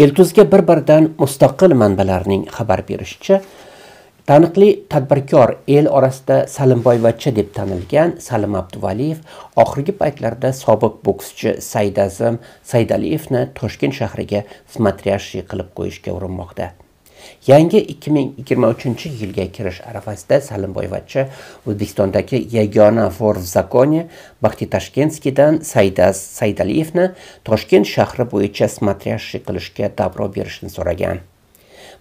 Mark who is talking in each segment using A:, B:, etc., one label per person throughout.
A: yulduzga bir biridan mustaqil manbalarning xabar berishicha taniqli tadbirkor el orasida Salimboyvachcha deb tanilgan Salim Abduvaliyev oxirgi paytlarda sobiq bokschi Saidazim Saidaliyevni Toshkent shahriga smatryashi qilib qo'yishga urinmoqda. yangi 2023 yilga kirish arafasida salimboyvachcha o'zbekistondagi yagona for в законе baxti toshkentskiydan saydas saidaliyevni toshkent shahri bo'yicha смотрящий qilishga dabro berishni so'ragan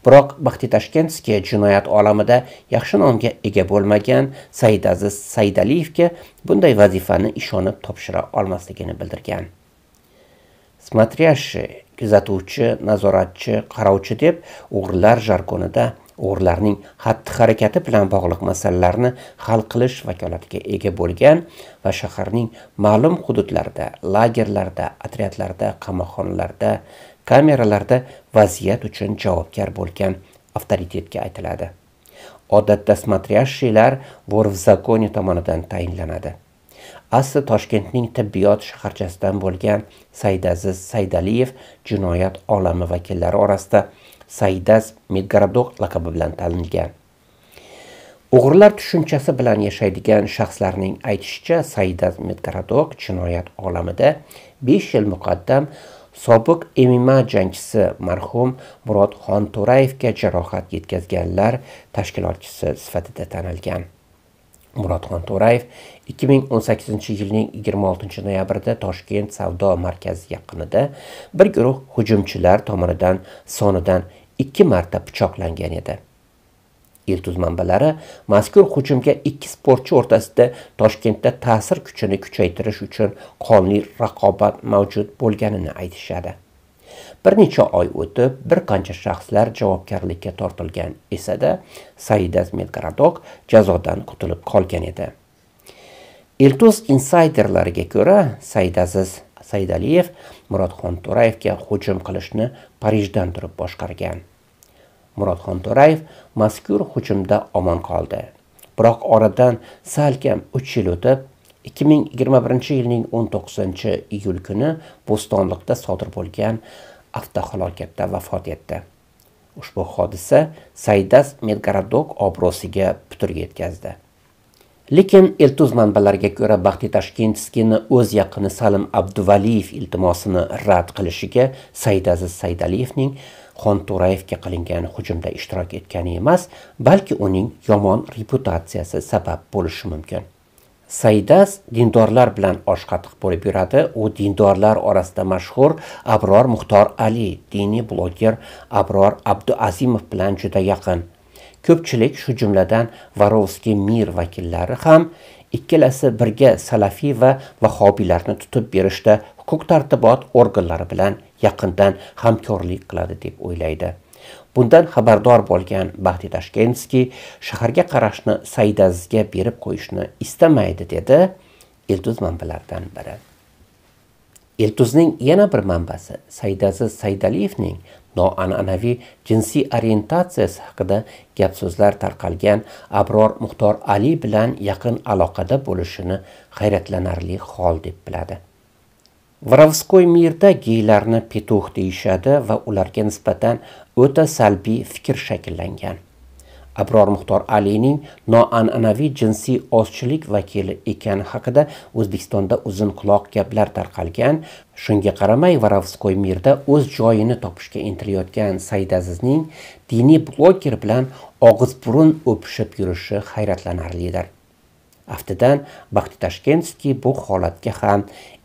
A: biroq baxti toshkentskiy jinoyat olamida yaxshi nomga ega bo'lmagan saidaziz saidaliyevga bunday vazifani ishonib topshira olmasligini bildirgan smatryashi kuzatuvchi nazoratchi qarovchi deb o'g'rilar jargonida o'g'rilarning xatti harakati bilan bog'liq masalalarni hal qilish vakolatiga ega bo'lgan va shaharning ma'lum hududlarida lagerlarda otryadlarda qamoqxonalarda kameralarda vaziyat uchun javobgar bo'lgan avtoritetga aytiladi odatda в законе tomonidan tayinlanadi asli toshkentning tibbiyot shaharchasidan bo'lgan saydaziz saydaliyev jinoyat olami vakillari orasida saydaz medgorодок laqabi bilan tanilgan o'g'rilar tushunchasi bilan yashaydigan shaxslarning aytishicha saidaz medgorодок jinoyat olamida 5 yil muqaddam sobiq MMA jangchisi marhum Murod Xon To'rayevga jarohat yetkazganlar tashkilotchisi sifatida tanilgan. Muratxon to'rayev 2018 yilning 26 noyabrida toshkent savdo markazi yaqinida bir guruh hujumchilar tomonidan sonidan 2 marta pichoqlangan edi Yulduz manbalari mazkur hujumga ikki sportchi o'rtasida Toshkentda ta'sir kuchini kuchaytirish uchun qonli raqobat mavjud bo'lganini aytishadi. Bir necha oy o'tib, bir qancha shaxslar javobgarlikka tortilgan esa-da, Saida Melgaradok jazodan qutulib qolgan edi. Iltuz insiderlariga ko'ra, Saidaziz Saidaliyev Murodxon To'rayevga hujum qilishni Parijdan turib boshqargan. Murodxon To'rayev mazkur hujumda omon qoldi. Biroq oradan salkam 3 yil o'tib, 2021 yilning 19 iyul kuni Bo'stonliqda sodir bo'lgan avtohalokatda vafot etdi. Ushbu hodisa Saydas Medgaradok obro'siga putur yetkazdi. Lekin Eltuz manbalariga ko'ra Baxti Tashkentskini o'z yaqini Salim Abduvaliyev iltimosini rad qilishiga Saydaziz Saydaliyevning Turayevga qilingan hujumda ishtirok etgani emas, balki uning yomon reputatsiyasi sabab bo'lishi mumkin. Saydas dindorlar bilan oshqatiq bo'lib yuradi. U dindorlar orasida mashhur Abror Muxtor Ali, diniy bloger Abror Abduazimov bilan juda yaqin. Ko'pchilik, shu jumladan Varovskiy Mir vakillari ham ikkalasi birga salafiy va vahobiylarni tutib berishda huquq tartibot organlari bilan yaqindan hamkorlik qiladi deb o'ylaydi. Bundan xabardor bo'lgan Bahti Tashkenskiy shaharga qarashni Saidazga berib qo'yishni istamaydi dedi Iltuz manbalaridan biri. Iltuzning yana bir manbasi Saidazi Saidaliyevning noan'anaviy jinsiy orientatsiyasi haqida gap so'zlar tarqalgan Abror Muxtor Ali bilan yaqin aloqada bo'lishini hayratlanarli hol deb biladi. Vorovskoy mirda geylarni petuх deyishadi va ularga nisbatan o'ta salbiy fikr shakllangan. Abror Muxtor Alining noan'anaviy jinsiy ozchilik vakili ekani haqida O'zbekistonda uzun quloq gaplar tarqalgan. Shunga qaramay Vorovskoy mirda o'z joyini topishga intilayotgan Saidazizning diniy bloger bilan og'iz-burun o'pishib yurishi hayratlanarlidir. Aftidan Baxti Tashkentskiy bu holatga ham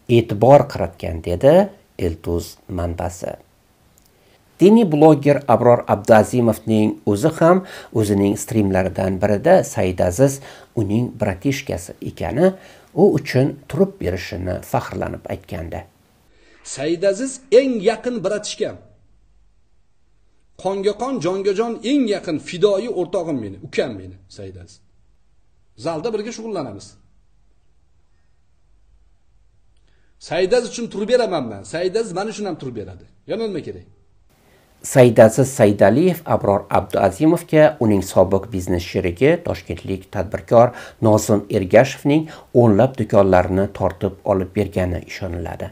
A: e'tibor qaratgan dedi Eltuz manbasi. Dini blogger Abror Abduazimovning o'zi ham o'zining streamlaridan birida Said Aziz uning bratishkasi ekani u uchun turib berishini faxrlanib aytgandi. Said Aziz eng yaqin bratishkam. Qonga qon, jonga jon eng yaqin fidoi o'rtog'im meni, ukam meni Said Aziz. Zalda birga shug'ullanamiz. saydaz uchun turib beraman man saydaz mana shuni ham turib beradi yana nima kerak saydaziz saydaliyev abror abduazimovga uning sobiq biznes sherigi toshkentlik tadbirkor nozim ergashevning o'nlab do'konlarini tortib olib bergani ishoniladi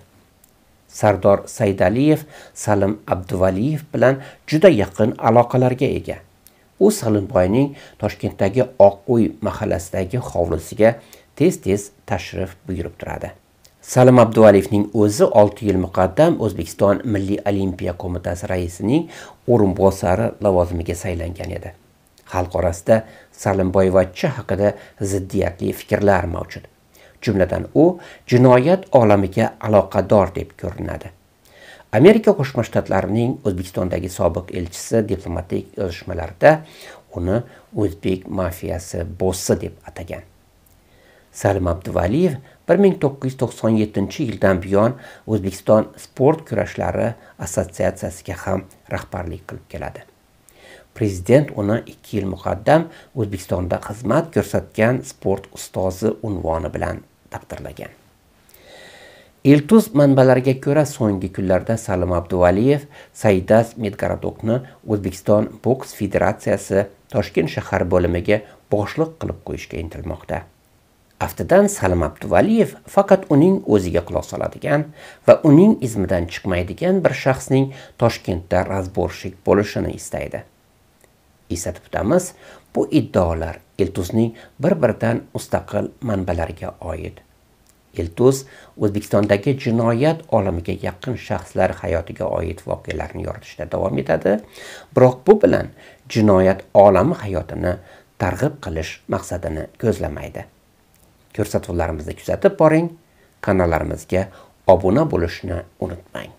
A: sardor saydaliyev salim abduvaliyev bilan juda yaqin aloqalarga ega u salimboyning toshkentdagi oq uy mahallasidagi hovlisiga tez tez tashrif buyurib turadi Salim Abdualiyevning o'zi 6 yil muqaddam O'zbekiston Milliy Olimpiya qo'mitasi raisining o'rinbosari lavozimiga saylangan edi. Xalq orasida Salimboyvachcha haqida ziddiyatli fikrlar mavjud. Jumladan u jinoyat olamiga aloqador deb ko'rinadi. Amerika Qo'shma Shtatlarining O'zbekistondagi sobiq elchisi diplomatik yozishmalarda uni o'zbek mafiyasi bossi deb atagan. Salim Abduvaliyev 1997 yildan buyon O'zbekiston sport kurashlari assotsiatsiyasiga ham rahbarlik qilib keladi. Prezident uni 2 yil muqaddam O'zbekistonda xizmat ko'rsatgan sport ustozi unvoni bilan taqdirlagan. Iltuz manbalariga ko'ra so'nggi kunlarda Salim Abduvaliyev Saidas Medgaradokni O'zbekiston boks federatsiyasi Toshkent shahar bo'limiga boshliq qilib qo'yishga intilmoqda. aftidan Salim Abduvaliyev faqat uning o'ziga quloq soladigan va uning izmidan chiqmaydigan bir shaxsning Toshkentda razborshik bo'lishini istaydi. Eslatib o'tamiz, bu iddaolar Iltuzning bir-biridan mustaqil manbalariga oid. Iltuz O'zbekistondagi jinoyat olamiga yaqin shaxslar hayotiga oid voqealarni yoritishda davom etadi, biroq bu bilan jinoyat olami hayotini targ'ib qilish maqsadini ko'zlamaydi. ko'rsatuvlarimizni kuzatib boring, kanallarimizga obuna bo'lishni unutmang.